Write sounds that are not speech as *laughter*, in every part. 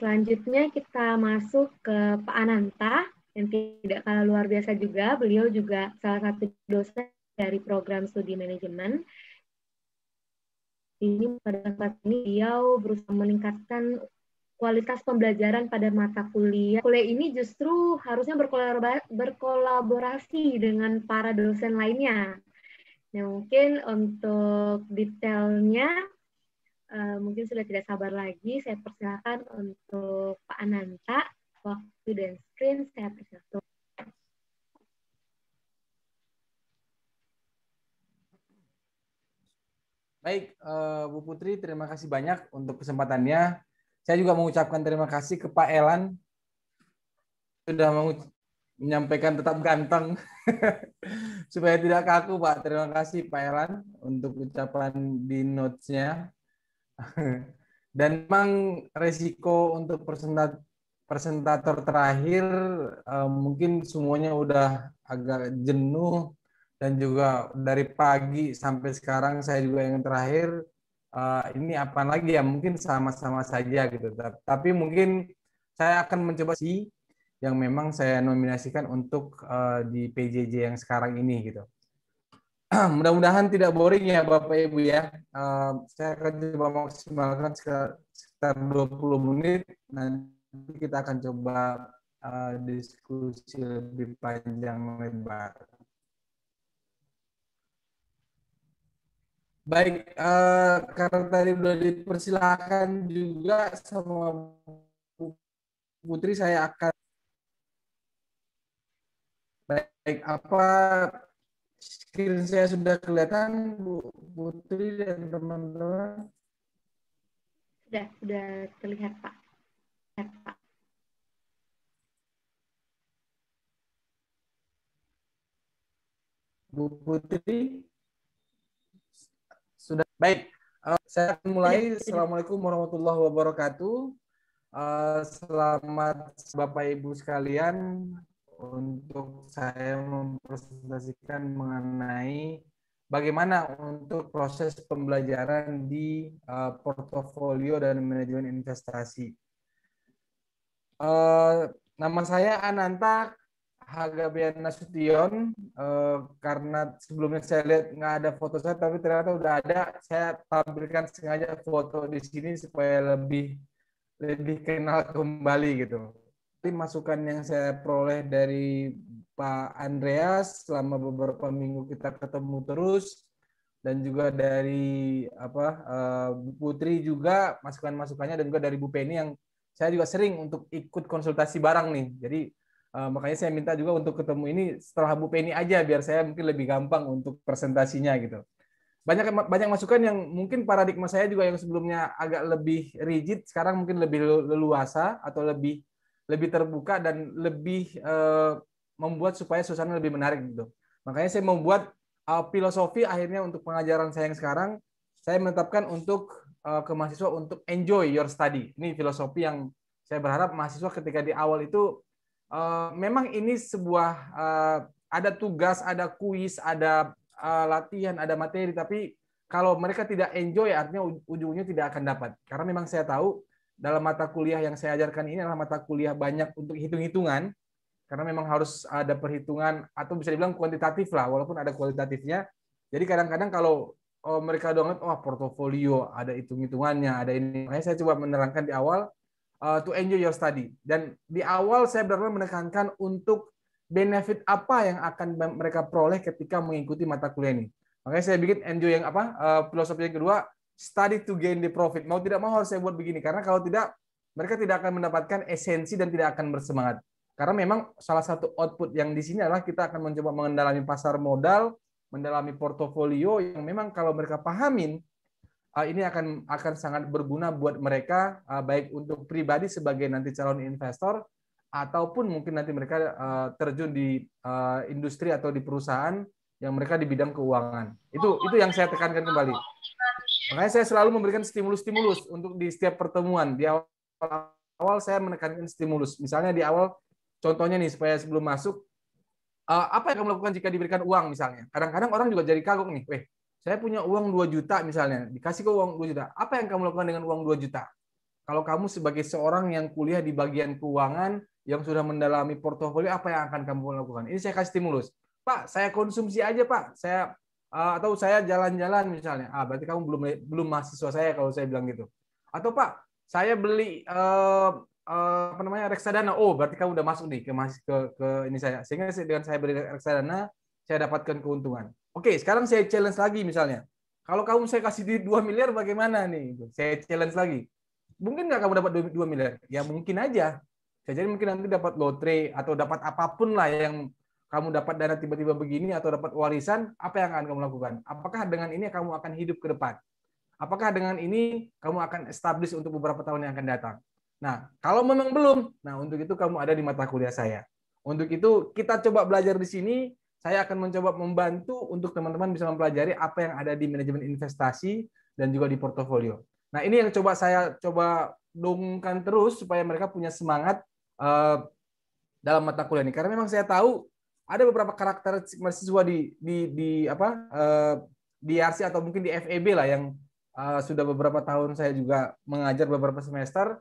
selanjutnya kita masuk ke Pak Ananta yang tidak kalah luar biasa juga. Beliau juga salah satu dosen dari program studi manajemen. Ini pada saat ini beliau berusaha meningkatkan kualitas pembelajaran pada mata kuliah. Kuliah ini justru harusnya berkolaborasi dengan para dosen lainnya. Nah, mungkin untuk detailnya Eh, mungkin sudah tidak sabar lagi, saya persilakan untuk Pak Ananta, waktu dan screen saya persilakan. Baik, eh, Bu Putri, terima kasih banyak untuk kesempatannya. Saya juga mengucapkan terima kasih ke Pak Elan sudah menyampaikan tetap ganteng *laughs* supaya tidak kaku Pak. Terima kasih Pak Elan untuk ucapan di notes-nya. Dan memang resiko untuk presentator terakhir eh, mungkin semuanya udah agak jenuh dan juga dari pagi sampai sekarang saya juga yang terakhir eh, ini apa lagi ya mungkin sama-sama saja gitu. Tapi mungkin saya akan mencoba sih yang memang saya nominasikan untuk eh, di PJJ yang sekarang ini gitu. *clears throat* mudah-mudahan tidak boring ya Bapak Ibu ya. Eh, saya akan coba maksimalkan sekitar 20 menit. Nanti kita akan coba eh, diskusi lebih panjang lebar. Baik, eh, karena tadi sudah dipersilahkan juga sama Putri, saya akan baik apa screen saya sudah kelihatan Bu Putri dan teman-teman? Sudah, sudah terlihat Pak. Terlihat, Pak. Bu Putri sudah baik. Uh, saya akan mulai. Iya, iya. Assalamualaikum warahmatullahi wabarakatuh. Uh, selamat Bapak Ibu sekalian untuk saya mempresentasikan mengenai bagaimana untuk proses pembelajaran di uh, portofolio dan manajemen investasi. Uh, nama saya Ananta Hagabian Nasution uh, eh, karena sebelumnya saya lihat nggak ada foto saya tapi ternyata udah ada saya tampilkan sengaja foto di sini supaya lebih lebih kenal kembali gitu tapi masukan yang saya peroleh dari Pak Andreas selama beberapa minggu kita ketemu terus dan juga dari apa eh, Putri juga masukan-masukannya dan juga dari Bu Penny yang saya juga sering untuk ikut konsultasi barang nih. Jadi eh, makanya saya minta juga untuk ketemu ini setelah Bu Penny aja biar saya mungkin lebih gampang untuk presentasinya gitu. Banyak banyak masukan yang mungkin paradigma saya juga yang sebelumnya agak lebih rigid sekarang mungkin lebih leluasa atau lebih lebih terbuka dan lebih uh, membuat supaya suasana lebih menarik gitu. Makanya saya membuat uh, filosofi akhirnya untuk pengajaran saya yang sekarang saya menetapkan untuk uh, ke mahasiswa untuk enjoy your study. Ini filosofi yang saya berharap mahasiswa ketika di awal itu uh, memang ini sebuah uh, ada tugas, ada kuis, ada uh, latihan, ada materi tapi kalau mereka tidak enjoy artinya ujungnya tidak akan dapat. Karena memang saya tahu dalam mata kuliah yang saya ajarkan ini adalah mata kuliah banyak untuk hitung-hitungan karena memang harus ada perhitungan atau bisa dibilang kuantitatif lah walaupun ada kualitatifnya. Jadi kadang-kadang kalau oh, mereka doang wah oh, portofolio ada hitung-hitungannya, ada ini. Makanya saya coba menerangkan di awal uh, to enjoy your study dan di awal saya benar-benar menekankan untuk benefit apa yang akan mereka peroleh ketika mengikuti mata kuliah ini. Makanya saya bikin enjoy yang apa? Uh, filosofi yang kedua study to gain the profit. Mau tidak mau harus saya buat begini karena kalau tidak mereka tidak akan mendapatkan esensi dan tidak akan bersemangat. Karena memang salah satu output yang di sini adalah kita akan mencoba mengendalami pasar modal, mendalami portofolio yang memang kalau mereka pahamin uh, ini akan akan sangat berguna buat mereka uh, baik untuk pribadi sebagai nanti calon investor ataupun mungkin nanti mereka uh, terjun di industri atau di perusahaan yang mereka di bidang keuangan. Itu itu yang saya tekankan kembali. Makanya saya selalu memberikan stimulus-stimulus untuk di setiap pertemuan. Di awal, awal saya menekankan stimulus. Misalnya di awal, contohnya nih, supaya sebelum masuk, eh, apa yang kamu lakukan jika diberikan uang misalnya? Kadang-kadang orang juga jadi kagok nih, weh, saya punya uang 2 juta misalnya, dikasih ke uang 2 juta. Apa yang kamu lakukan dengan uang 2 juta? Kalau kamu sebagai seorang yang kuliah di bagian keuangan, yang sudah mendalami portofolio, apa yang akan kamu lakukan? Ini saya kasih stimulus. Pak, saya konsumsi aja, Pak. Saya Eh, atau saya jalan-jalan misalnya. Ah, berarti kamu belum belum mahasiswa saya kalau saya bilang gitu. Atau Pak, saya beli eh, eh apa namanya reksadana. Oh, berarti kamu udah masuk nih ke ke ke ini saya. Sehingga dengan saya beli reksadana, saya dapatkan keuntungan. Oke, sekarang saya challenge lagi misalnya. Kalau kamu saya kasih di 2 miliar bagaimana nih? Saya challenge lagi. Mungkin nggak kamu dapat 2 miliar? Ya mungkin aja. Saya jadi mungkin nanti dapat lotre atau dapat apapun lah yang kamu dapat dana tiba-tiba begini atau dapat warisan, apa yang akan kamu lakukan? Apakah dengan ini kamu akan hidup ke depan? Apakah dengan ini kamu akan establish untuk beberapa tahun yang akan datang? Nah, kalau memang belum, nah untuk itu kamu ada di mata kuliah saya. Untuk itu kita coba belajar di sini, saya akan mencoba membantu untuk teman-teman bisa mempelajari apa yang ada di manajemen investasi dan juga di portofolio. Nah, ini yang coba saya coba dongkan terus supaya mereka punya semangat uh, dalam mata kuliah ini. Karena memang saya tahu ada beberapa karakter mahasiswa di di di apa uh, di e RC atau mungkin di FEB lah yang uh, sudah beberapa tahun saya juga mengajar beberapa semester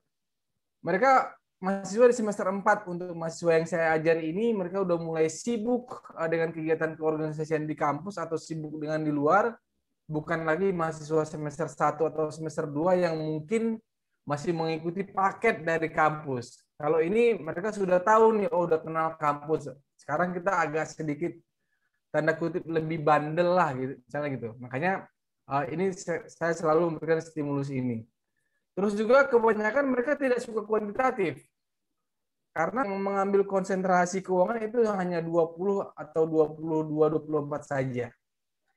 mereka mahasiswa di semester 4 untuk mahasiswa yang saya ajar ini mereka udah mulai sibuk eh, dengan kegiatan keorganisasian di kampus atau sibuk dengan di luar bukan lagi mahasiswa semester 1 atau semester 2 yang mungkin masih mengikuti paket dari kampus. Kalau ini mereka sudah tahu nih, oh udah kenal kampus. Sekarang kita agak sedikit tanda kutip lebih bandel lah gitu, misalnya gitu. Makanya uh, ini saya selalu memberikan stimulus ini. Terus juga kebanyakan mereka tidak suka kuantitatif. Karena mengambil konsentrasi keuangan itu hanya 20 atau 22 24 saja.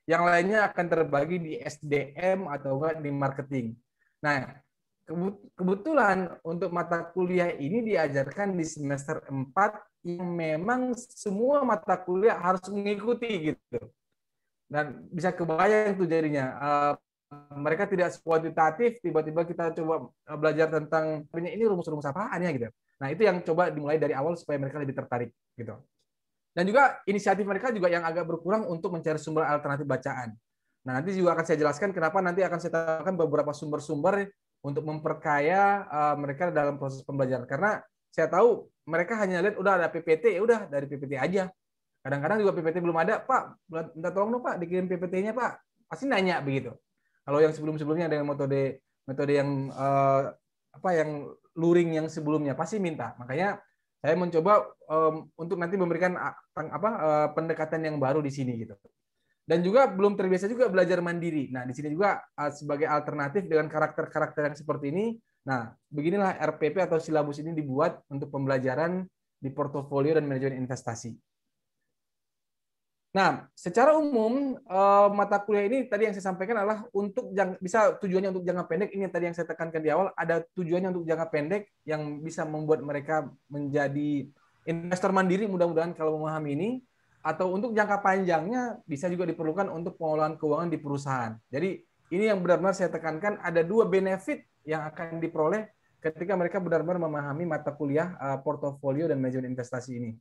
Yang lainnya akan terbagi di SDM atau enggak di marketing. Nah, kebetulan untuk mata kuliah ini diajarkan di semester 4 yang memang semua mata kuliah harus mengikuti gitu. Dan bisa kebayang tuh jadinya eh, mereka tidak kuantitatif tiba-tiba kita coba eh, belajar tentang ini rumus-rumus apaan ya gitu. Nah, itu yang coba dimulai dari awal supaya mereka lebih tertarik gitu. Dan juga inisiatif mereka juga yang agak berkurang untuk mencari sumber alternatif bacaan. Nah, nanti juga akan saya jelaskan kenapa nanti akan saya tambahkan beberapa sumber-sumber untuk memperkaya eh, mereka dalam proses pembelajaran. Karena saya tahu mereka hanya lihat udah ada PPT ya udah dari PPT aja. Kadang-kadang juga PPT belum ada, Pak, minta tolong dong Pak dikirim PPT-nya Pak. Pasti nanya begitu. Kalau yang sebelum-sebelumnya dengan metode metode yang eh, apa yang luring yang sebelumnya pasti minta. Makanya saya mencoba um, untuk nanti memberikan apa uh, pendekatan yang baru di sini gitu. Dan juga belum terbiasa juga belajar mandiri. Nah, di sini juga uh, sebagai alternatif dengan karakter-karakter yang seperti ini Nah, beginilah RPP atau silabus ini dibuat untuk pembelajaran di portofolio dan manajemen investasi. Nah, secara umum eh, mata kuliah ini tadi yang saya sampaikan adalah untuk bisa tujuannya untuk jangka pendek. Ini yang tadi yang saya tekankan di awal ada tujuannya untuk jangka pendek yang bisa membuat mereka menjadi investor mandiri mudah-mudahan kalau memahami ini atau untuk jangka panjangnya bisa juga diperlukan untuk pengelolaan keuangan di perusahaan. Jadi ini yang benar-benar saya tekankan ada dua benefit yang akan diperoleh ketika mereka benar-benar memahami mata kuliah eh, portofolio dan manajemen investasi ini.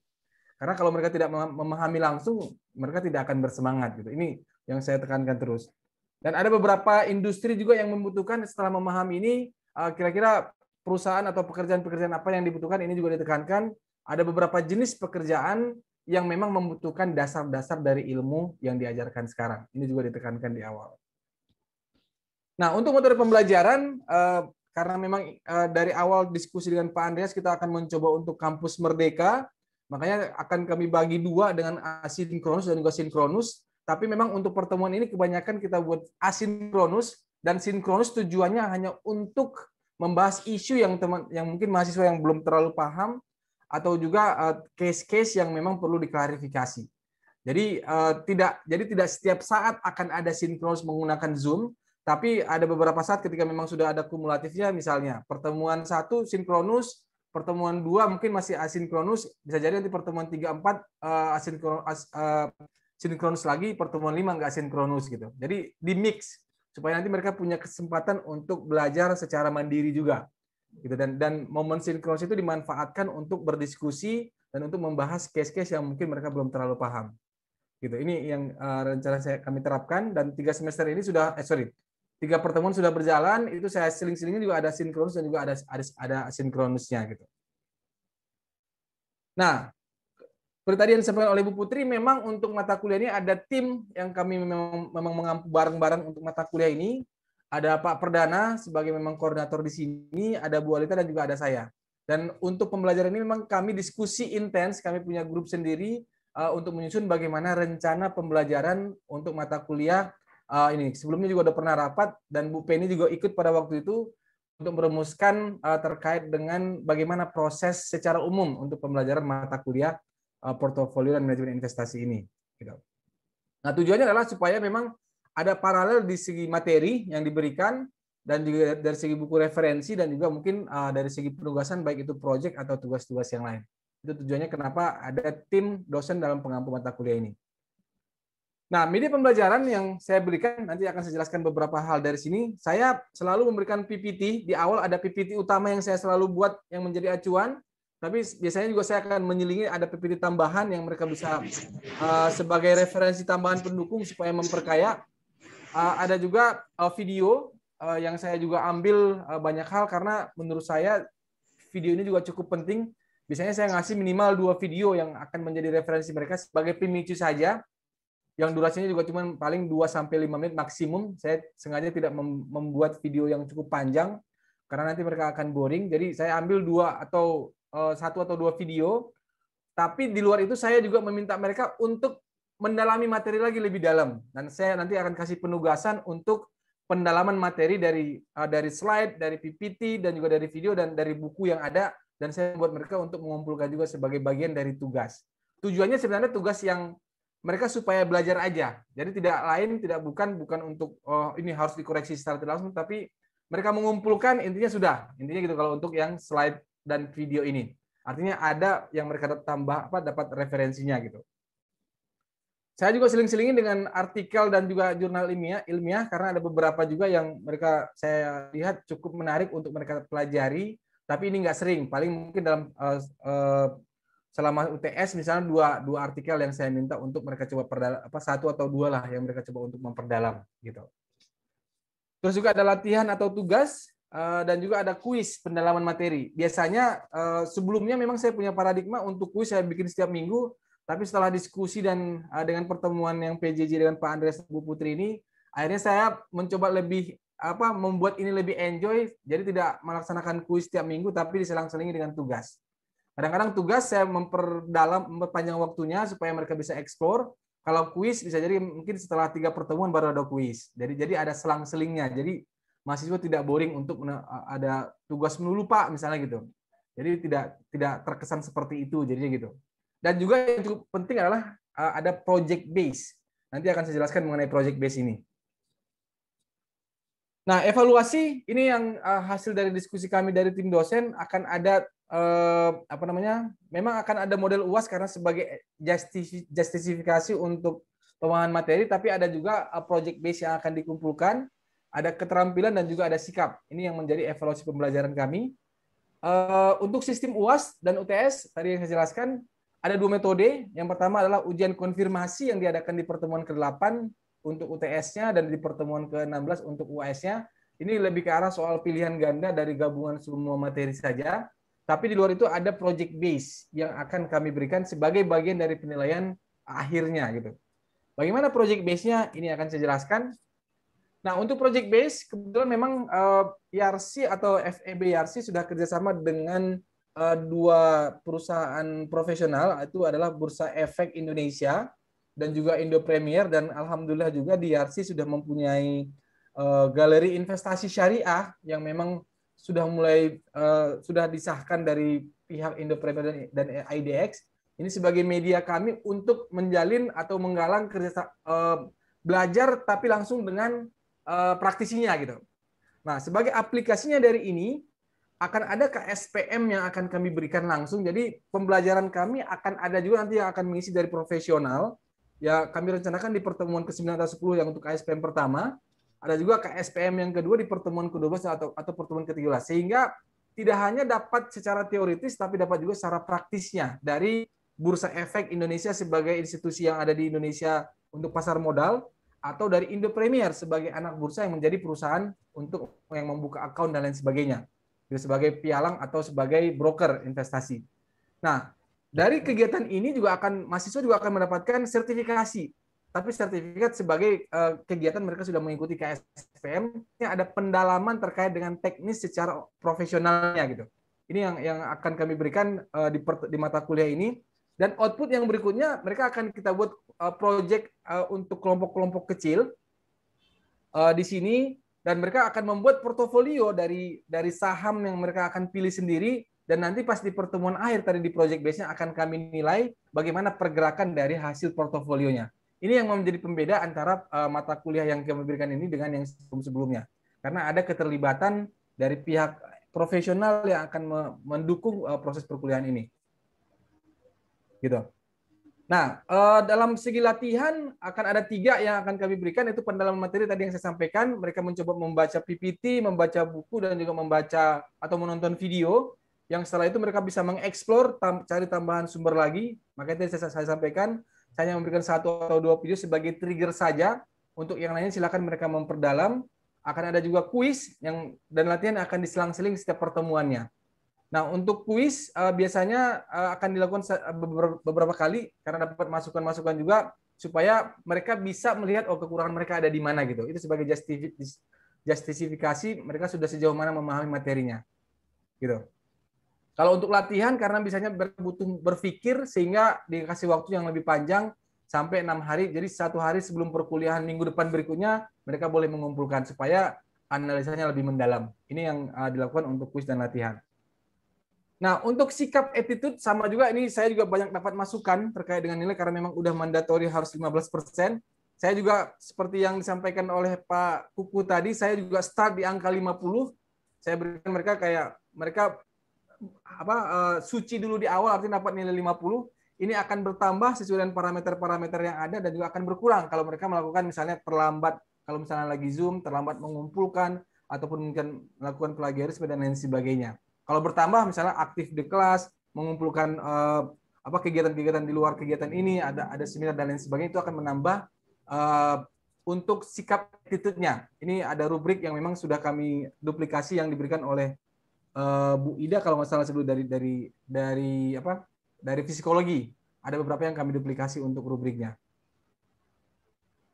Karena kalau mereka tidak memahami langsung, mereka tidak akan bersemangat gitu. Ini yang saya tekankan terus. Dan ada beberapa industri juga yang membutuhkan setelah memahami ini eh, kira-kira perusahaan atau pekerjaan-pekerjaan apa yang dibutuhkan ini juga ditekankan. Ada beberapa jenis pekerjaan yang memang membutuhkan dasar-dasar dari ilmu yang diajarkan sekarang. Ini juga ditekankan di awal. Nah, untuk metode pembelajaran, eh, karena memang eh, dari awal diskusi dengan Pak Andreas, kita akan mencoba untuk kampus merdeka, makanya akan kami bagi dua dengan asinkronus dan juga sinkronus. Tapi memang untuk pertemuan ini kebanyakan kita buat asinkronus, dan sinkronus tujuannya hanya untuk membahas isu yang teman yang mungkin mahasiswa yang belum terlalu paham atau juga eh, case-case yang memang perlu diklarifikasi. Jadi tidak jadi tidak setiap saat akan ada sinkronus menggunakan Zoom, tapi ada beberapa saat ketika memang sudah ada kumulatifnya misalnya pertemuan satu sinkronus, pertemuan dua mungkin masih asinkronus, bisa jadi nanti pertemuan tiga empat eh, asinkronus, as, uh, sinkronus lagi, pertemuan lima nggak sinkronus gitu. Jadi di mix supaya nanti mereka punya kesempatan untuk belajar secara mandiri juga gitu dan dan momen sinkronus itu dimanfaatkan untuk berdiskusi dan untuk membahas case-case yang mungkin mereka belum terlalu paham gitu ini yang uh, rencana saya kami terapkan dan tiga semester ini sudah eh, sorry tiga pertemuan sudah berjalan itu saya seling-selingnya juga ada sinkronus dan juga ada ada ada sinkronusnya gitu. Nah, seperti tadi yang disampaikan oleh Bu Putri, memang untuk mata kuliah ini ada tim yang kami memang, memang mengampu bareng-bareng untuk mata kuliah ini. Ada Pak Perdana sebagai memang koordinator di sini, ada Bu Alita dan juga ada saya. Dan untuk pembelajaran ini memang kami diskusi intens, kami punya grup sendiri eh, untuk menyusun bagaimana rencana pembelajaran untuk mata kuliah uh, ini sebelumnya juga udah pernah rapat dan Bu Penny juga ikut pada waktu itu untuk merumuskan uh, terkait dengan bagaimana proses secara umum untuk pembelajaran mata kuliah uh, portofolio dan manajemen investasi ini. Gitu. Nah tujuannya adalah supaya memang ada paralel di segi materi yang diberikan dan juga dari segi buku referensi dan juga mungkin uh, dari segi penugasan baik itu proyek atau tugas-tugas yang lain. Itu tujuannya kenapa ada tim dosen dalam pengampu mata kuliah ini. Nah, media pembelajaran yang saya berikan nanti akan saya jelaskan beberapa hal dari sini. Saya selalu memberikan PPT di awal ada PPT utama yang saya selalu buat yang menjadi acuan, tapi biasanya juga saya akan menyelingi ada PPT tambahan yang mereka bisa uh, sebagai referensi tambahan pendukung supaya memperkaya. Uh, ada juga uh, video uh, yang saya juga ambil uh, banyak hal karena menurut saya video ini juga cukup penting. Biasanya saya ngasih minimal dua video yang akan menjadi referensi mereka sebagai pemicu saja yang durasinya juga cuma paling 2 sampai 5 menit maksimum. Saya sengaja tidak membuat video yang cukup panjang karena nanti mereka akan boring. Jadi saya ambil dua atau eh, satu atau dua video. Tapi di luar itu saya juga meminta mereka untuk mendalami materi lagi lebih dalam. Dan saya nanti akan kasih penugasan untuk pendalaman materi dari eh, dari slide, dari PPT dan juga dari video dan dari buku yang ada dan saya buat mereka untuk mengumpulkan juga sebagai bagian dari tugas. Tujuannya sebenarnya tugas yang mereka supaya belajar aja. Jadi tidak lain tidak bukan bukan untuk oh ini harus dikoreksi secara tidak langsung tapi mereka mengumpulkan intinya sudah. Intinya gitu kalau untuk yang slide dan video ini. Artinya ada yang mereka tambah apa dapat referensinya gitu. Saya juga seling-selingin dengan artikel dan juga jurnal ilmiah, ilmiah karena ada beberapa juga yang mereka saya lihat cukup menarik untuk mereka pelajari, tapi ini nggak sering. Paling mungkin dalam uh, uh, selama UTS misalnya dua dua artikel yang saya minta untuk mereka coba perdalam apa satu atau dua lah yang mereka coba untuk memperdalam gitu. Terus juga ada latihan atau tugas eh, dan juga ada kuis pendalaman materi. Biasanya eh, sebelumnya memang saya punya paradigma untuk kuis saya bikin setiap minggu, tapi setelah diskusi dan eh, dengan pertemuan yang PJJ dengan Pak Andreas Bu Putri ini, akhirnya saya mencoba lebih apa membuat ini lebih enjoy, jadi tidak melaksanakan kuis setiap minggu tapi diselang-selingi dengan tugas. Kadang-kadang tugas saya memperdalam, memperpanjang waktunya supaya mereka bisa eksplor. Kalau kuis bisa jadi mungkin setelah tiga pertemuan baru ada kuis. Jadi jadi ada selang-selingnya. Jadi mahasiswa tidak boring untuk ada tugas melulu pak misalnya gitu. Jadi tidak tidak terkesan seperti itu jadinya gitu. Dan juga yang cukup penting adalah ada project base. Nanti akan saya jelaskan mengenai project base ini. Nah, evaluasi ini yang hasil dari diskusi kami dari tim dosen akan ada eh, apa namanya memang akan ada model uas karena sebagai justifikasi untuk pemahaman materi tapi ada juga eh, project base yang akan dikumpulkan ada keterampilan dan juga ada sikap ini yang menjadi evaluasi pembelajaran kami eh, untuk sistem uas dan UTS tadi yang saya jelaskan ada dua metode yang pertama adalah ujian konfirmasi yang diadakan di pertemuan ke-8 untuk UTS-nya dan di pertemuan ke-16 untuk UAS-nya ini lebih ke arah soal pilihan ganda dari gabungan semua materi saja tapi di luar itu ada project base yang akan kami berikan sebagai bagian dari penilaian akhirnya gitu. Bagaimana project base-nya? Ini akan saya jelaskan. Nah, untuk project base kebetulan memang IRC eh, e atau FEB IRC e sudah kerjasama dengan eh, dua perusahaan profesional itu adalah Bursa Efek Indonesia dan juga Indo Premier dan alhamdulillah juga di YRC e sudah mempunyai eh, galeri investasi syariah yang memang sudah mulai uh, sudah disahkan dari pihak Indo dan, dan IDX ini sebagai media kami untuk menjalin atau menggalang kerja uh, eh, belajar tapi langsung dengan uh, praktisinya gitu. Nah, sebagai aplikasinya dari ini akan ada KSPM yang akan kami berikan langsung. Jadi pembelajaran kami akan ada juga nanti yang akan mengisi dari profesional. Ya kami rencanakan di pertemuan ke-9 atau 10 yang untuk KSPM pertama. Ada juga KSPM yang kedua di pertemuan ke-12 atau, atau pertemuan ke-13. Sehingga tidak hanya dapat secara teoritis, tapi dapat juga secara praktisnya dari Bursa Efek Indonesia sebagai institusi yang ada di Indonesia untuk pasar modal, atau dari Indo Premier sebagai anak bursa yang menjadi perusahaan untuk yang membuka akun dan lain sebagainya. Jadi sebagai pialang atau sebagai broker investasi. Nah, dari kegiatan ini juga akan mahasiswa juga akan mendapatkan sertifikasi tapi sertifikat sebagai uh, kegiatan mereka sudah mengikuti KSPM ini ada pendalaman terkait dengan teknis secara profesionalnya gitu ini yang yang akan kami berikan uh, di, per, di mata kuliah ini dan output yang berikutnya mereka akan kita buat uh, project uh, untuk kelompok-kelompok kecil uh, di sini dan mereka akan membuat portofolio dari dari saham yang mereka akan pilih sendiri dan nanti pas di pertemuan akhir tadi di project base-nya akan kami nilai bagaimana pergerakan dari hasil portofolionya. Ini yang menjadi pembeda antara uh, mata kuliah yang kami berikan ini dengan yang sebelum-sebelumnya. Karena ada keterlibatan dari pihak profesional yang akan mendukung uh, proses perkuliahan ini. Gitu. Nah, uh, dalam segi latihan akan ada tiga yang akan kami berikan itu pendalaman materi tadi yang saya sampaikan. Mereka mencoba membaca PPT, membaca buku dan juga membaca atau menonton video yang setelah itu mereka bisa mengeksplor cari tambahan sumber lagi makanya tadi saya, saya sampaikan saya hanya memberikan satu atau dua video sebagai trigger saja. Untuk yang lainnya silakan mereka memperdalam. Akan ada juga kuis yang dan latihan akan diselang-seling setiap pertemuannya. Nah, untuk kuis eh, biasanya eh, akan dilakukan eh, beberapa kali karena dapat masukan-masukan juga supaya mereka bisa melihat oh kekurangan mereka ada di mana gitu. Itu sebagai justifikasi mereka sudah sejauh mana memahami materinya. Gitu. Kalau untuk latihan karena biasanya butuh berpikir sehingga dikasih waktu yang lebih panjang sampai enam hari. Jadi satu hari sebelum perkuliahan minggu depan berikutnya mereka boleh mengumpulkan supaya analisanya lebih mendalam. Ini yang uh, dilakukan untuk kuis dan latihan. Nah, untuk sikap attitude sama juga ini saya juga banyak dapat masukan terkait dengan nilai karena memang udah mandatori harus 15%. Saya juga seperti yang disampaikan oleh Pak Kuku tadi, saya juga start di angka 50. Saya berikan mereka kayak mereka apa uh, suci dulu di awal artinya dapat nilai 50, ini akan bertambah sesuai dengan parameter-parameter yang ada dan juga akan berkurang kalau mereka melakukan misalnya terlambat kalau misalnya lagi Zoom, terlambat mengumpulkan ataupun mungkin melakukan plagiarisme dan lain sebagainya. Kalau bertambah misalnya aktif di kelas, mengumpulkan uh, apa kegiatan-kegiatan di luar kegiatan ini, ada ada seminar dan lain sebagainya itu akan menambah uh, untuk sikap titutnya. Ini ada rubrik yang memang sudah kami duplikasi yang diberikan oleh Eh, Bu Ida kalau nggak salah sebelum dari dari dari apa dari psikologi ada beberapa yang kami duplikasi untuk rubriknya.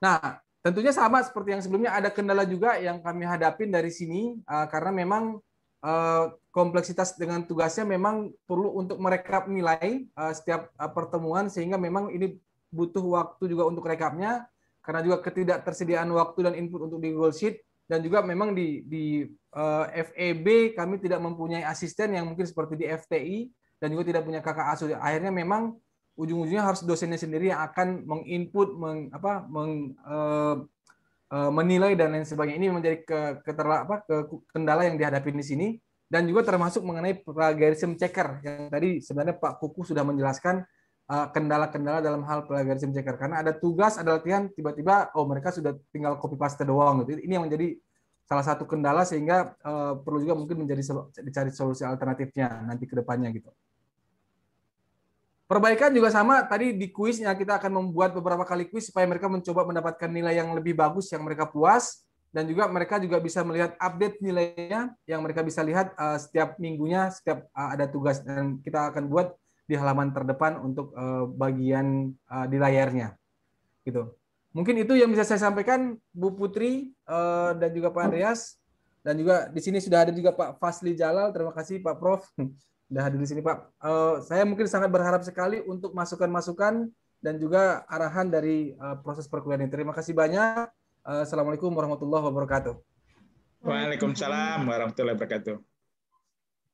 Nah tentunya sama seperti yang sebelumnya ada kendala juga yang kami hadapin dari sini eh, karena memang eh, kompleksitas dengan tugasnya memang perlu untuk merekap nilai setiap pertemuan sehingga memang ini butuh waktu juga untuk rekapnya karena juga ketidaktersediaan waktu dan input untuk di Google Sheet dan juga memang di di uh, eh, FEB kami tidak mempunyai asisten yang mungkin seperti di FTI dan juga tidak punya kakak asuh. Akhirnya memang ujung-ujungnya harus dosennya sendiri yang akan menginput meng, apa meng, uh, uh, menilai dan lain sebagainya. Ini menjadi ke, keterla, apa, ke kendala yang dihadapi di sini dan juga termasuk mengenai plagiarism checker yang tadi sebenarnya Pak Kuku sudah menjelaskan Eh, kendala-kendala dalam hal plagiarism checker karena ada tugas ada latihan tiba-tiba oh mereka sudah tinggal copy paste doang gitu ini yang menjadi salah satu kendala sehingga uh, perlu juga mungkin menjadi dicari solusi alternatifnya nanti kedepannya gitu perbaikan juga sama tadi di kuisnya kita akan membuat beberapa kali kuis supaya mereka mencoba mendapatkan nilai yang lebih bagus yang mereka puas dan juga mereka juga bisa melihat update nilainya yang mereka bisa lihat uh, setiap minggunya setiap uh, ada tugas dan kita akan buat di halaman terdepan untuk uh, bagian uh, di layarnya. Gitu. Mungkin itu yang bisa saya sampaikan Bu Putri uh, dan juga Pak Andreas dan juga di sini sudah ada juga Pak Fasli Jalal. Terima kasih Pak Prof. *laughs* sudah hadir di sini Pak. Uh, saya mungkin sangat berharap sekali untuk masukan-masukan dan juga arahan dari uh, proses perkuliahan ini. Terima kasih banyak. Uh, Assalamualaikum warahmatullahi wabarakatuh. Waalaikumsalam warahmatullahi wabarakatuh.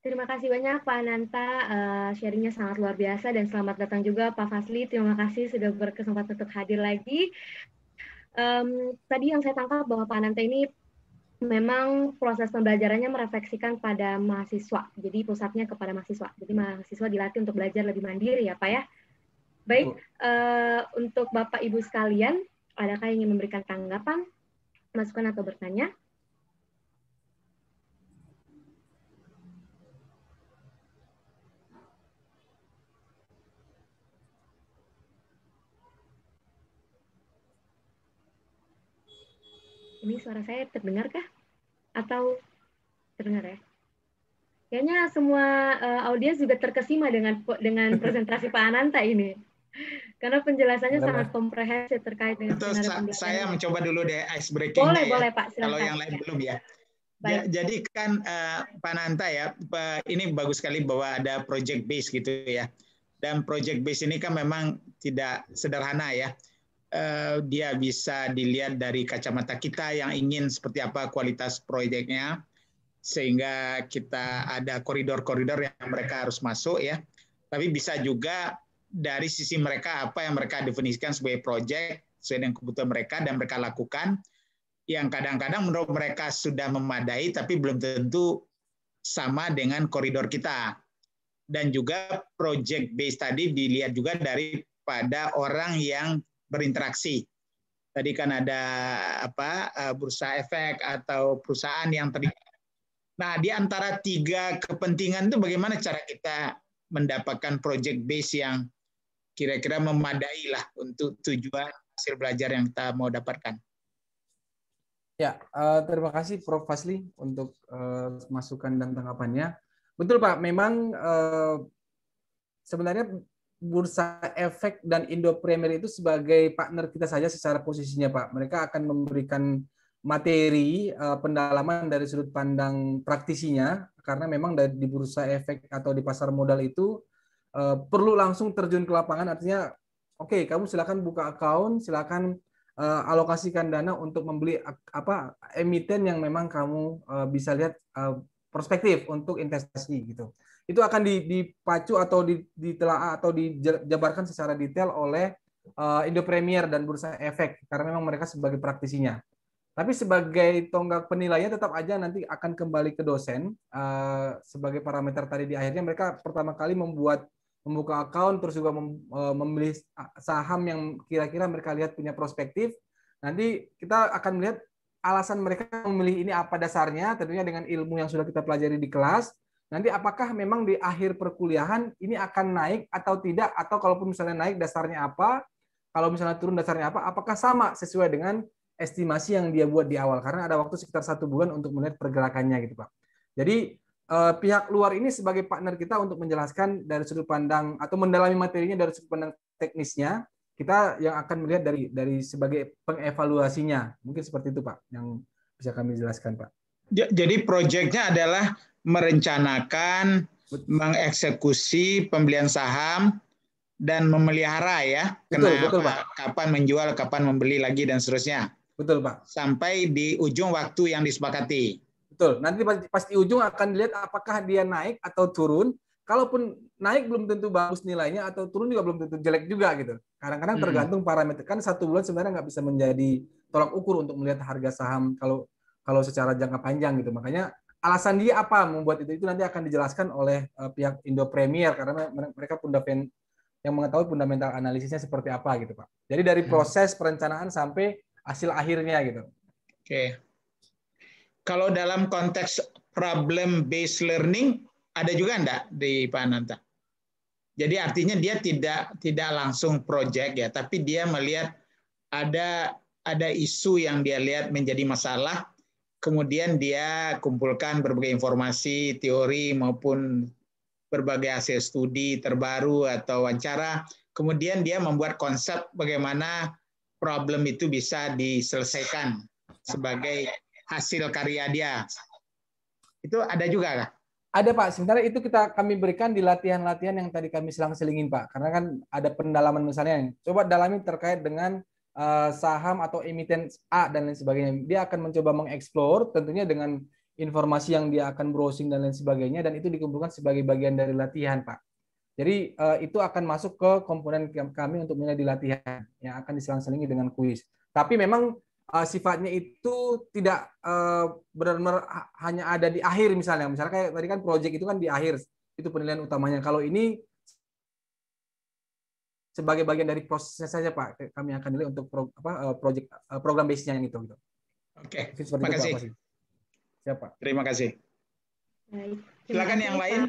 Terima kasih banyak Pak Ananta, uh, sharingnya sangat luar biasa dan selamat datang juga Pak Fasli. Terima kasih sudah berkesempatan untuk hadir lagi. Um, tadi yang saya tangkap bahwa Pak Ananta ini memang proses pembelajarannya merefleksikan pada mahasiswa, jadi pusatnya kepada mahasiswa. Jadi mahasiswa dilatih untuk belajar lebih mandiri ya Pak ya. Baik, uh, untuk Bapak Ibu sekalian, adakah yang ingin memberikan tanggapan, masukan atau bertanya? Ini suara saya terdengar kah? Atau terdengar ya? Kayaknya semua uh, audiens juga terkesima dengan dengan *laughs* presentasi Pak Ananta ini. Karena penjelasannya Lama. sangat komprehensif terkait dengan Itu sa saya mencoba dulu deh ice breaking boleh, ya, boleh, Pak, silakan. Kalau yang lain belum ya. Ya, jadi kan uh, Pak Nanta ya, ini bagus sekali bahwa ada project base gitu ya. Dan project base ini kan memang tidak sederhana ya uh, dia bisa dilihat dari kacamata kita yang ingin seperti apa kualitas proyeknya sehingga kita ada koridor-koridor yang mereka harus masuk ya. Tapi bisa juga dari sisi mereka apa yang mereka definisikan sebagai proyek sesuai dengan kebutuhan mereka dan mereka lakukan yang kadang-kadang menurut mereka sudah memadai tapi belum tentu sama dengan koridor kita. Dan juga project base tadi dilihat juga daripada orang yang berinteraksi. Tadi kan ada apa eh, bursa efek atau perusahaan yang terlibat. Nah, di antara tiga kepentingan itu bagaimana cara kita mendapatkan project base yang kira-kira memadai lah untuk tujuan hasil belajar yang kita mau dapatkan. Ya, eh, terima kasih Prof. Fasli untuk eh, masukan dan tanggapannya. Betul Pak, memang sebenarnya Bursa Efek dan Indo Premier itu sebagai partner kita saja secara posisinya Pak. Mereka akan memberikan materi uh, pendalaman dari sudut pandang praktisinya karena memang dari di bursa efek atau di pasar modal itu uh, perlu langsung terjun ke lapangan artinya oke okay, kamu silakan buka akun silakan uh, alokasikan dana untuk membeli apa emiten yang memang kamu uh, bisa lihat uh, perspektif untuk investasi gitu itu akan dipacu atau ditelaah atau dijabarkan secara detail oleh eh, Indo Premier dan Bursa Efek karena memang mereka sebagai praktisinya. Tapi sebagai tonggak penilaian tetap aja nanti akan kembali ke dosen eh, sebagai parameter tadi di akhirnya mereka pertama kali membuat membuka akun terus juga mem, eh, memilih saham yang kira-kira mereka lihat punya prospektif. Nanti kita akan melihat alasan mereka memilih ini apa dasarnya tentunya dengan ilmu yang sudah kita pelajari di kelas Nanti apakah memang di akhir perkuliahan ini akan naik atau tidak? Atau kalaupun misalnya naik dasarnya apa? Kalau misalnya turun dasarnya apa? Apakah sama sesuai dengan estimasi yang dia buat di awal? Karena ada waktu sekitar satu bulan untuk melihat pergerakannya gitu Pak. Jadi eh, pihak luar ini sebagai partner kita untuk menjelaskan dari sudut pandang atau mendalami materinya dari sudut pandang teknisnya, kita yang akan melihat dari dari sebagai pengevaluasinya. Mungkin seperti itu Pak yang bisa kami jelaskan Pak jadi proyeknya adalah merencanakan, mengeksekusi pembelian saham dan memelihara ya. Betul, betul, Pak. Kapan menjual, kapan membeli lagi dan seterusnya. Betul, Pak. Sampai di ujung waktu yang disepakati. Betul. Nanti pasti, ujung akan dilihat apakah dia naik atau turun. Kalaupun naik belum tentu bagus nilainya atau turun juga belum tentu jelek juga gitu. Kadang-kadang hmm. tergantung parameter. Kan satu bulan sebenarnya nggak bisa menjadi tolak ukur untuk melihat harga saham. Kalau kalau secara jangka panjang gitu. Makanya alasan dia apa membuat itu itu nanti akan dijelaskan oleh uh, pihak Indo Premier karena mereka fundament yang mengetahui fundamental analisisnya seperti apa gitu Pak. Jadi dari hmm. proses perencanaan sampai hasil akhirnya gitu. Oke. Okay. Kalau dalam konteks problem based learning ada juga enggak di Pak Ananta? Jadi artinya dia tidak tidak langsung project ya, tapi dia melihat ada ada isu yang dia lihat menjadi masalah Kemudian dia kumpulkan berbagai informasi, teori maupun berbagai hasil studi terbaru atau wawancara. Kemudian dia membuat konsep bagaimana problem itu bisa diselesaikan sebagai hasil karya dia. Itu ada juga kah? Ada Pak, sementara itu kita kami berikan di latihan-latihan yang tadi kami selang-selingin Pak. Karena kan ada pendalaman misalnya. Coba dalami terkait dengan Eh, saham atau emiten A dan lain sebagainya. Dia akan mencoba mengeksplor tentunya dengan informasi yang dia akan browsing dan lain sebagainya dan itu dikumpulkan sebagai bagian dari latihan, Pak. Jadi eh, itu akan masuk ke komponen kami untuk menilai di latihan yang akan diselang-selingi dengan kuis. Tapi memang eh, sifatnya itu tidak benar-benar hanya ada di akhir misalnya. Misalnya kayak tadi kan proyek itu kan di akhir itu penilaian utamanya. Kalau ini sebagai bagian dari prosesnya saja Pak kami akan nilai untuk pro, apa eh, project eh, program base-nya yang itu gitu. Oke. Okay. Terima kasih. Itu, Siapa? Terima kasih. Baik. Silakan yang lain.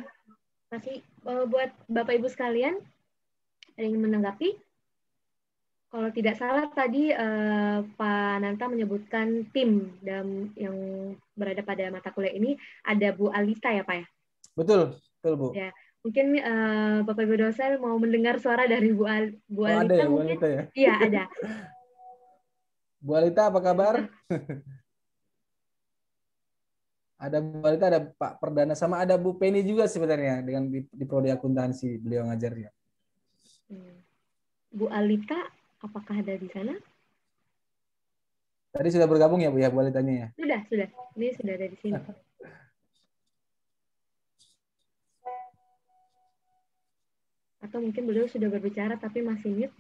Terima kasih eh, buat Bapak Ibu sekalian yang ingin menanggapi? Kalau tidak salah tadi Pak Nanta menyebutkan tim dalam yang berada pada mata kuliah ini ada Bu Alita ya Pak ya? Betul, betul Bu. Ya. Mungkin uh, Bapak Ibu dosen mau mendengar suara dari Bu, Al Bu oh, Alita. ada ya, Bu Alita ya? Iya, ada. *laughs* Bu Alita, apa iya, kabar? *laughs* ada Bu Alita, ada Pak Perdana, sama ada Bu Penny juga sebenarnya dengan di, di prodi akuntansi beliau ngajarnya. Bu Alita, apakah ada di sana? Tadi sudah bergabung ya Bu ya Bu Alitanya ya? Sudah, sudah. Ini sudah ada di sini. *laughs* atau mungkin beliau sudah berbicara tapi masih mute.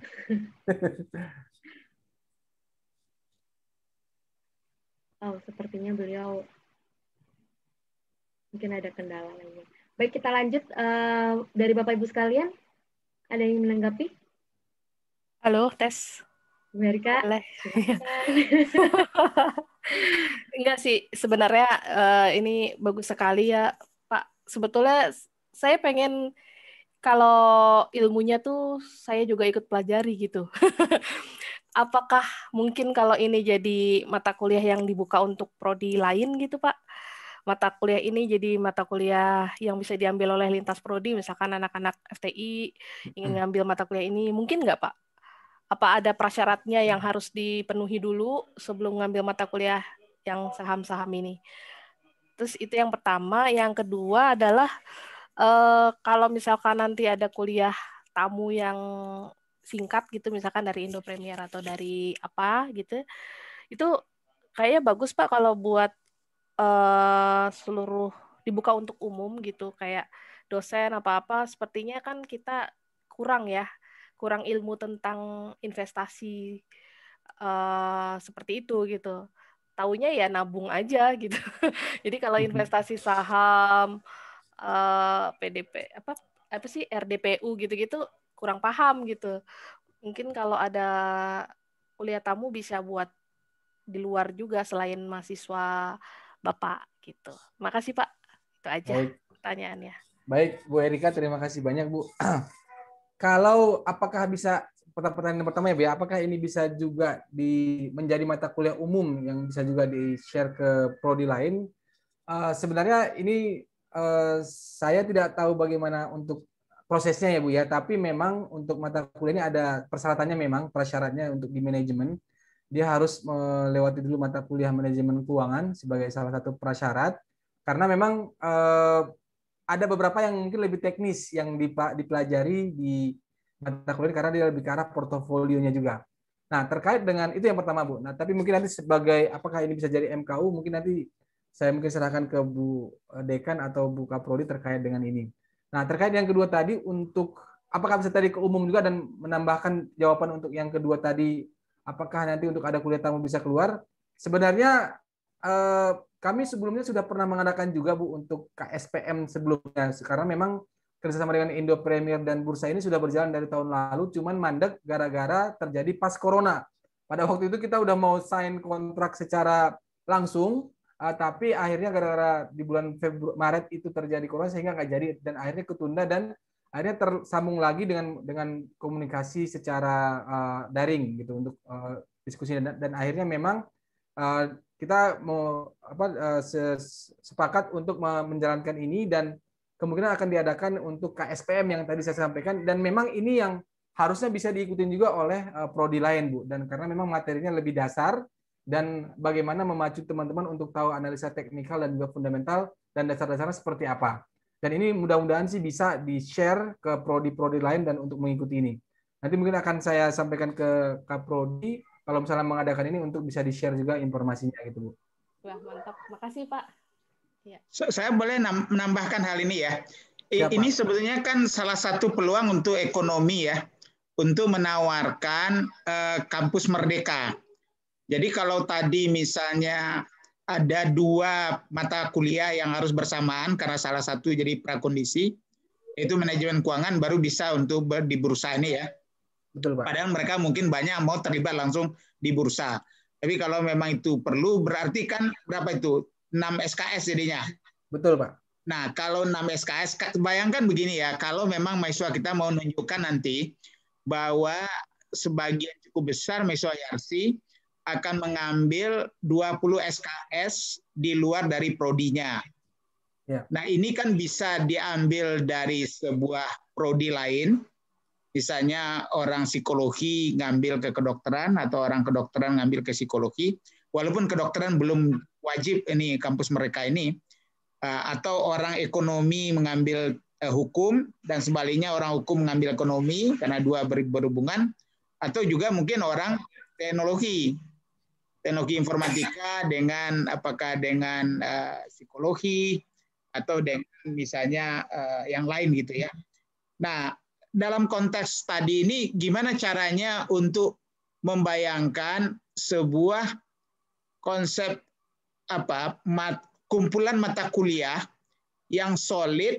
*laughs* oh, sepertinya beliau mungkin ada kendala lainnya. Baik, kita lanjut eh, dari Bapak Ibu sekalian. Ada yang menanggapi? Halo, tes. Amerika. Boleh. *laughs* Enggak sih, sebenarnya eh, ini bagus sekali ya, Pak. Sebetulnya saya pengen kalau ilmunya tuh saya juga ikut pelajari gitu. *laughs* Apakah mungkin kalau ini jadi mata kuliah yang dibuka untuk prodi lain gitu, Pak? Mata kuliah ini jadi mata kuliah yang bisa diambil oleh lintas prodi, misalkan anak-anak FTI ingin ngambil mata kuliah ini, mungkin nggak, Pak? Apa ada prasyaratnya yang harus dipenuhi dulu sebelum ngambil mata kuliah yang saham-saham ini? Terus itu yang pertama, yang kedua adalah uh, kalau misalkan nanti ada kuliah tamu yang singkat gitu misalkan dari Indo Premier atau dari apa gitu itu kayaknya bagus pak kalau buat uh, seluruh dibuka untuk umum gitu kayak dosen apa apa sepertinya kan kita kurang ya kurang ilmu tentang investasi uh, seperti itu gitu taunya ya nabung aja gitu *laughs* jadi kalau mm-hmm. investasi saham uh, eh, PDP apa apa sih RDPU gitu-gitu kurang paham gitu. Mungkin kalau ada kuliah tamu bisa buat di luar juga selain mahasiswa Bapak gitu. Makasih Pak. Itu aja Baik. pertanyaannya. Baik, Bu Erika terima kasih banyak Bu. *clears throat* Kalau apakah bisa pertanyaan pertama ya Bu ya, apakah ini bisa juga di menjadi mata kuliah umum yang bisa juga di share ke prodi lain? Uh, sebenarnya ini Eh, saya tidak tahu bagaimana untuk prosesnya ya Bu ya, tapi memang untuk mata kuliah ini ada persyaratannya memang, prasyaratnya untuk di manajemen dia harus melewati dulu mata kuliah manajemen keuangan sebagai salah satu prasyarat karena memang eh, ada beberapa yang mungkin lebih teknis yang dipelajari di mata kuliah karena dia lebih ke arah portofolionya juga. Nah, terkait dengan itu yang pertama, Bu. Nah, tapi mungkin nanti sebagai apakah ini bisa jadi MKU, mungkin nanti saya mungkin serahkan ke Bu eh, Dekan atau Bu Kaprodi terkait dengan ini. Nah, terkait yang kedua tadi untuk apakah bisa tadi ke umum juga dan menambahkan jawaban untuk yang kedua tadi apakah nanti untuk ada kuliah tamu bisa keluar? Sebenarnya eh, kami sebelumnya sudah pernah mengadakan juga Bu untuk KSPM sebelumnya. Sekarang memang kerjasama dengan Indo Premier dan Bursa ini sudah berjalan dari tahun lalu, cuman mandek gara-gara terjadi pas Corona. Pada waktu itu kita udah mau sign kontrak secara langsung, uh, tapi akhirnya gara-gara di bulan Februari Maret itu terjadi corona sehingga nggak jadi dan akhirnya ketunda dan akhirnya tersambung lagi dengan dengan komunikasi secara uh, daring gitu untuk uh, diskusi dan, dan akhirnya memang uh, kita mau apa sepakat untuk menjalankan ini dan kemungkinan akan diadakan untuk KSPM yang tadi saya sampaikan dan memang ini yang harusnya bisa diikutin juga oleh prodi lain Bu dan karena memang materinya lebih dasar dan bagaimana memacu teman-teman untuk tahu analisa teknikal dan juga fundamental dan dasar dasar seperti apa. Dan ini mudah-mudahan sih bisa di-share ke prodi-prodi lain dan untuk mengikuti ini. Nanti mungkin akan saya sampaikan ke Kaprodi kalau misalnya mengadakan ini untuk bisa di-share juga informasinya gitu, Bu. Wah, mantap. Makasih, Pak. Ya. saya boleh menambahkan hal ini ya. Siapa? ini sebetulnya kan salah satu peluang untuk ekonomi ya, untuk menawarkan uh, kampus merdeka jadi kalau tadi misalnya ada dua mata kuliah yang harus bersamaan karena salah satu jadi prakondisi itu manajemen keuangan baru bisa untuk di bursa ini ya. Betul, Pak. Padahal mereka mungkin banyak mau terlibat langsung di bursa. Tapi kalau memang itu perlu berarti kan berapa itu? 6 SKS jadinya. Betul, Pak. Nah, kalau 6 SKS bayangkan begini ya, kalau memang mahasiswa kita mau menunjukkan nanti bahwa sebagian cukup besar mahasiswa Yarsi akan mengambil 20 SKS di luar dari prodinya. Ya. Nah, ini kan bisa diambil dari sebuah prodi lain. Misalnya orang psikologi ngambil ke kedokteran atau orang kedokteran ngambil ke psikologi, walaupun kedokteran belum wajib ini kampus mereka ini eh, atau orang ekonomi mengambil eh, hukum dan sebaliknya orang hukum mengambil ekonomi karena dua berhubungan atau juga mungkin orang teknologi teknologi informatika dengan apakah dengan uh, psikologi atau dengan misalnya uh, yang lain gitu ya. Nah, dalam konteks tadi ini gimana caranya untuk membayangkan sebuah konsep apa mat, kumpulan mata kuliah yang solid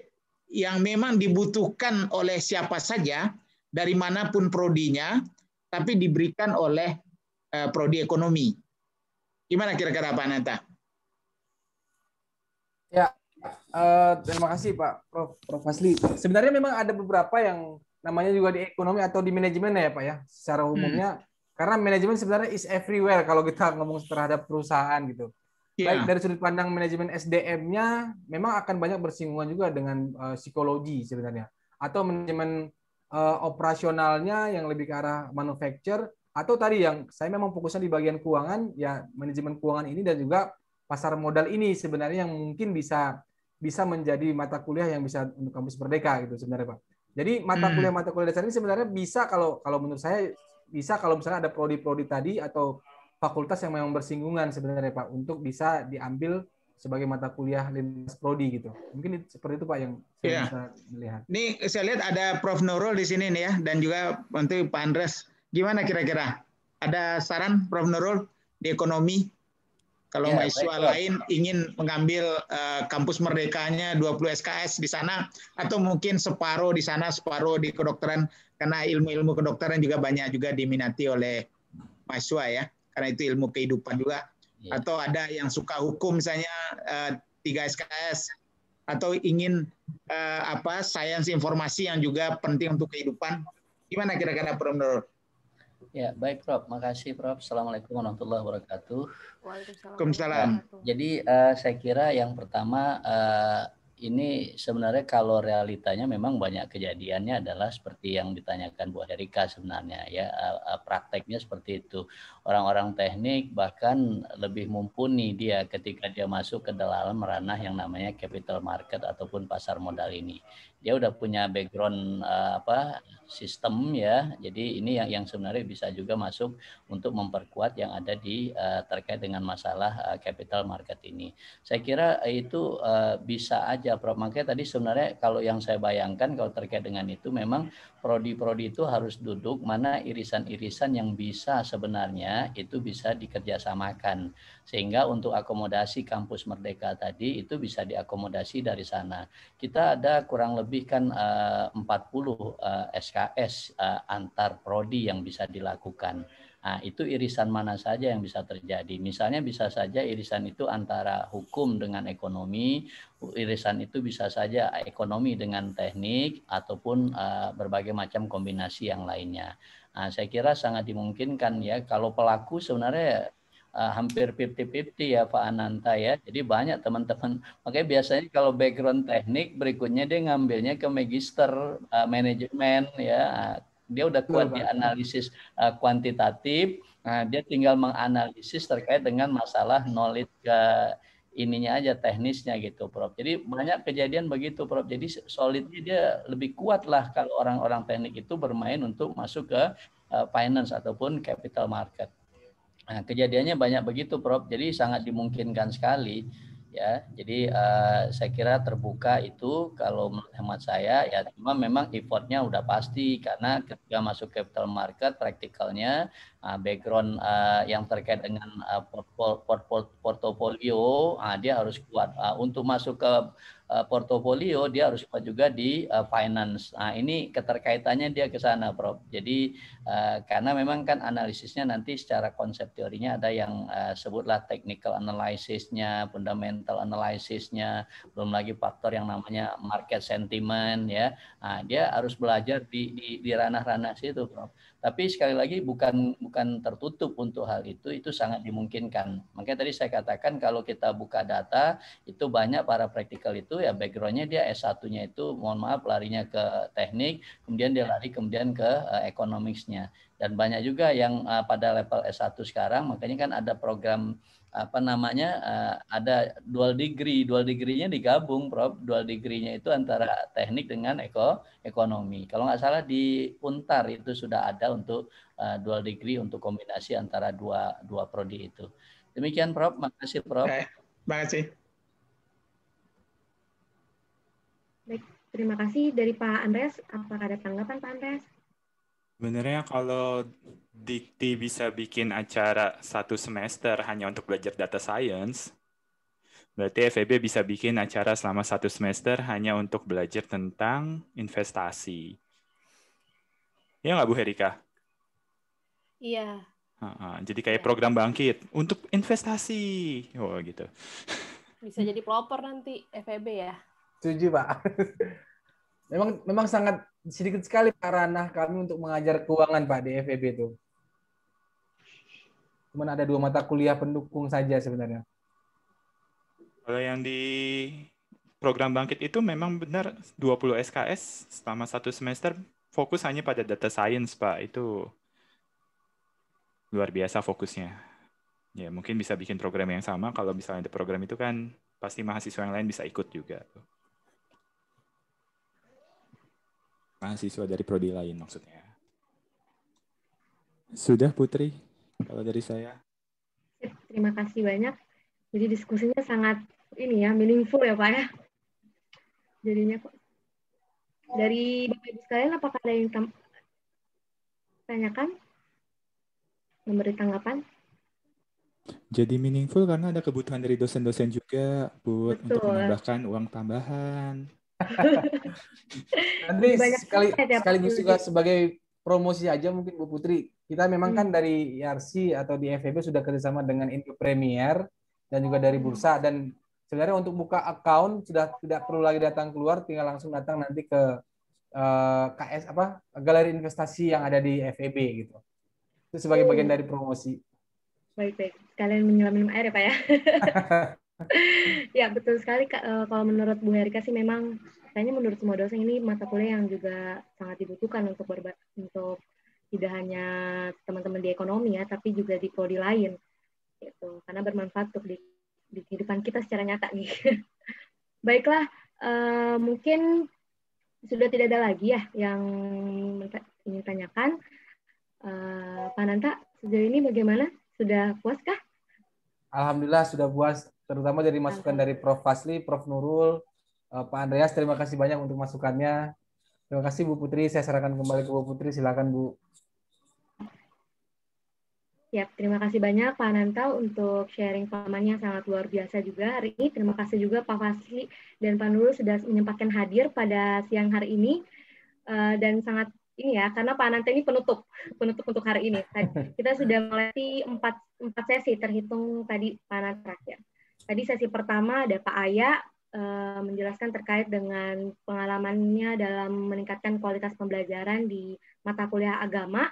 yang memang dibutuhkan oleh siapa saja dari manapun prodinya tapi diberikan oleh uh, prodi ekonomi Gimana kira-kira Pak Nanta? Ya, uh, terima kasih Pak Prof. Prof. Asli. Sebenarnya memang ada beberapa yang namanya juga di ekonomi atau di manajemen ya Pak ya, secara hmm. umumnya. Hmm. Karena manajemen sebenarnya is everywhere kalau kita ngomong terhadap perusahaan gitu. Yeah. Baik dari sudut pandang manajemen SDM-nya, memang akan banyak bersinggungan juga dengan uh, psikologi sebenarnya. Atau manajemen uh, operasionalnya yang lebih ke arah manufacture, atau tadi yang saya memang fokusnya di bagian keuangan ya manajemen keuangan ini dan juga pasar modal ini sebenarnya yang mungkin bisa bisa menjadi mata kuliah yang bisa untuk kampus merdeka gitu sebenarnya Pak. Jadi mata hmm. kuliah mata kuliah dasar ini sebenarnya bisa kalau kalau menurut saya bisa kalau misalnya ada prodi-prodi tadi atau fakultas yang memang bersinggungan sebenarnya Pak untuk bisa diambil sebagai mata kuliah lintas prodi gitu. Mungkin seperti itu Pak yang saya yeah. bisa melihat. Nih saya lihat ada Prof Nurul di sini nih ya dan juga nanti Pak Andres Gimana kira-kira? Ada saran Prof. Nurul di ekonomi? Kalau ya, mahasiswa baik, lain ingin mengambil uh, kampus merdekanya 20 SKS di sana, atau mungkin separuh di sana, separuh di kedokteran, karena ilmu-ilmu kedokteran juga banyak juga diminati oleh mahasiswa ya, karena itu ilmu kehidupan juga. Ya. Atau ada yang suka hukum misalnya uh, eh, 3 SKS, atau ingin uh, apa sains informasi yang juga penting untuk kehidupan. Gimana kira-kira Prof. Nurul? Ya, baik Prof. Makasih Prof. Assalamualaikum warahmatullahi wabarakatuh. Waalaikumsalam. jadi uh, saya kira yang pertama uh, ini sebenarnya kalau realitanya memang banyak kejadiannya adalah seperti yang ditanyakan Bu Erika sebenarnya ya uh, prakteknya seperti itu. Orang-orang teknik bahkan lebih mumpuni dia ketika dia masuk ke dalam ranah yang namanya capital market ataupun pasar modal ini dia udah punya background uh, apa sistem ya. Jadi ini yang yang sebenarnya bisa juga masuk untuk memperkuat yang ada di uh, terkait dengan masalah uh, capital market ini. Saya kira itu uh, bisa aja Prof. Makanya tadi sebenarnya kalau yang saya bayangkan kalau terkait dengan itu memang prodi-prodi itu harus duduk mana irisan-irisan yang bisa sebenarnya itu bisa dikerjasamakan sehingga untuk akomodasi kampus merdeka tadi itu bisa diakomodasi dari sana kita ada kurang lebih kan uh, 40 SKS antar prodi yang bisa dilakukan Nah, itu irisan mana saja yang bisa terjadi. Misalnya bisa saja irisan itu antara hukum dengan ekonomi, irisan itu bisa saja ekonomi dengan teknik ataupun eh, berbagai macam kombinasi yang lainnya. Nah, saya kira sangat dimungkinkan ya kalau pelaku sebenarnya eh, hampir 50-50 ya Pak Ananta ya. Jadi banyak teman-teman. Makanya biasanya kalau background teknik berikutnya dia ngambilnya ke magister uh, manajemen ya dia udah kuat di analisis uh, kuantitatif, nah, dia tinggal menganalisis terkait dengan masalah knowledge ke eh, ininya aja teknisnya gitu, Prof. Jadi banyak kejadian begitu, Prof. Jadi solidnya dia lebih kuat lah kalau orang-orang teknik itu bermain untuk masuk ke uh, finance ataupun capital market. Nah, kejadiannya banyak begitu, Prof. Jadi sangat dimungkinkan sekali ya jadi uh, saya kira terbuka itu kalau hemat saya ya cuma memang effortnya udah pasti karena ketika masuk capital market praktikalnya uh, background uh, yang terkait dengan uh, portfolio portofolio uh, dia harus kuat uh, untuk masuk ke Eh, portofolio dia harus cepat juga di uh, finance. Nah, ini keterkaitannya dia ke sana, Prof. Jadi uh, karena memang kan analisisnya nanti secara konsep teorinya ada yang uh, sebutlah technical analysisnya, fundamental analysisnya, belum lagi faktor yang namanya market sentiment ya. Nah, dia harus belajar di di, di ranah-ranah situ, Prof. Tapi sekali lagi bukan bukan tertutup untuk hal itu, itu sangat dimungkinkan. Makanya tadi saya katakan kalau kita buka data, itu banyak para praktikal itu ya backgroundnya dia S1-nya itu mohon maaf larinya ke teknik, kemudian dia lari kemudian ke uh, economics-nya dan banyak juga yang uh, pada level S1 sekarang makanya kan ada program apa namanya uh, ada dual degree dual degree-nya digabung Prof dual degree-nya itu antara teknik dengan eko ekonomi kalau nggak salah di Untar itu sudah ada untuk uh, dual degree untuk kombinasi antara dua dua prodi itu demikian Prof makasih Prof okay. terima kasih Baik, terima kasih dari Pak Andres. Apakah ada tanggapan Pak Andres? Sebenarnya kalau Dikti bisa bikin acara satu semester hanya untuk belajar data science, berarti FEB bisa bikin acara selama satu semester hanya untuk belajar tentang investasi. Iya nggak Bu Herika? Iya. Jadi kayak iya. program bangkit untuk investasi. Oh gitu. Bisa jadi pelopor nanti FEB ya. Setuju Pak. *laughs* memang memang sangat sedikit sekali ranah kami untuk mengajar keuangan Pak di FEB itu. Cuman ada dua mata kuliah pendukung saja sebenarnya. Kalau yang di program bangkit itu memang benar 20 SKS selama satu semester fokus hanya pada data science Pak. Itu luar biasa fokusnya. Ya mungkin bisa bikin program yang sama kalau misalnya ada program itu kan pasti mahasiswa yang lain bisa ikut juga. Tuh. mahasiswa dari prodi lain maksudnya. Sudah Putri, kalau dari saya. Ya, terima kasih banyak. Jadi diskusinya sangat ini ya meaningful ya Pak ya. Jadinya Pak. Dari Bapak Ibu sekalian apakah ada yang tanyakan? Memberi tanggapan? Jadi meaningful karena ada kebutuhan dari dosen-dosen juga buat untuk menambahkan uang tambahan. Nanti *laughs* sekali sekaligus juga sebagai promosi aja mungkin Bu Putri. Kita memang hmm. kan dari IRC e atau di FEB sudah kerjasama dengan Indo Premier dan juga dari oh. bursa dan sebenarnya untuk buka account sudah tidak perlu lagi datang keluar, tinggal langsung datang nanti ke eh, KS apa galeri investasi yang ada di FEB gitu. Itu sebagai hmm. bagian dari promosi. Baik baik. Kalian menyelam minum air ya Pak ya. *laughs* *laughs* ya betul sekali kak. Eh, kalau menurut Bu Herika sih memang kayaknya menurut semua dosen ini mata kuliah yang juga sangat dibutuhkan untuk berba untuk tidak hanya teman-teman di ekonomi ya, tapi juga di prodi lain. Gitu. Karena bermanfaat untuk di, di kehidupan kita secara nyata nih. *laughs* Baiklah, uh, mungkin sudah tidak ada lagi ya yang ingin tanyakan. Uh, eh, Pak Nanta, sejauh ini bagaimana? Sudah puaskah Alhamdulillah sudah puas terutama dari masukan dari Prof Fasli, Prof Nurul, eh, Pak Andreas. Terima kasih banyak untuk masukannya. Terima kasih Bu Putri. Saya serahkan kembali ke Bu Putri. Silakan Bu. Ya, terima kasih banyak Pak Ananta untuk sharing pamannya yang sangat luar biasa juga hari ini. Terima kasih juga Pak Fasli dan Pak Nurul sudah menyempatkan hadir pada siang hari ini eh, dan sangat ini ya karena Pak Ananta ini penutup penutup untuk hari ini. *laughs* kita sudah melewati empat empat sesi terhitung tadi Pak Nanta terakhir. Ya. Tadi sesi pertama ada Pak Aya eh, menjelaskan terkait dengan pengalamannya dalam meningkatkan kualitas pembelajaran di mata kuliah agama.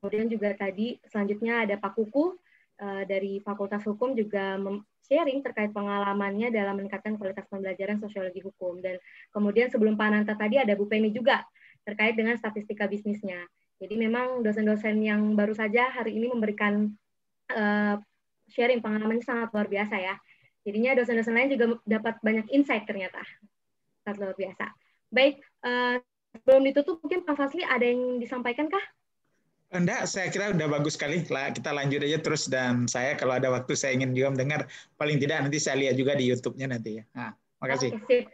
Kemudian juga tadi selanjutnya ada Pak Kuku eh, dari Fakultas Hukum juga sharing terkait pengalamannya dalam meningkatkan kualitas pembelajaran sosiologi hukum. Dan kemudian sebelum Pak Nanta tadi ada Bu Penny juga terkait dengan statistika bisnisnya. Jadi memang dosen-dosen yang baru saja hari ini memberikan uh, sharing pengalamannya sangat luar biasa ya. Jadinya dosen-dosen lain juga dapat banyak insight ternyata. Sangat luar biasa. Baik, uh, sebelum ditutup mungkin Pak Fasli ada yang disampaikan kah? Enggak, saya kira udah bagus sekali. Kita lanjut aja terus dan saya kalau ada waktu saya ingin juga mendengar. Paling tidak nanti saya lihat juga di YouTube-nya nanti ya. Nah, makasih. Oke,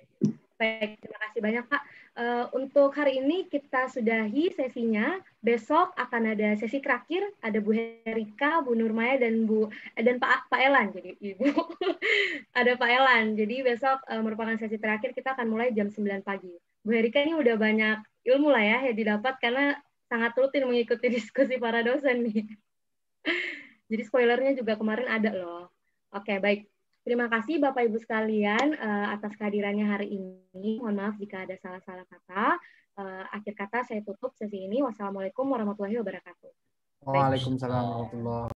Baik, terima kasih banyak Pak. Eh, untuk hari ini kita sudahi sesinya. Besok akan ada sesi terakhir, ada Bu Herika, Bu Nurmaya dan Bu eh, dan Pak Pak Elan. Jadi Ibu *laughs* ada Pak Elan. Jadi besok uh, merupakan sesi terakhir kita akan mulai jam 9 pagi. Bu Herika ini udah banyak ilmu lah ya yang didapat karena sangat rutin mengikuti *laughs* diskusi para dosen nih. Jadi spoilernya juga kemarin ada loh. Oke, baik. Terima kasih Bapak Ibu sekalian uh, atas kehadirannya hari ini. Mohon maaf jika ada salah-salah kata. Uh, akhir kata saya tutup sesi ini. Wassalamualaikum warahmatullahi wabarakatuh. Waalaikumsalam warahmatullahi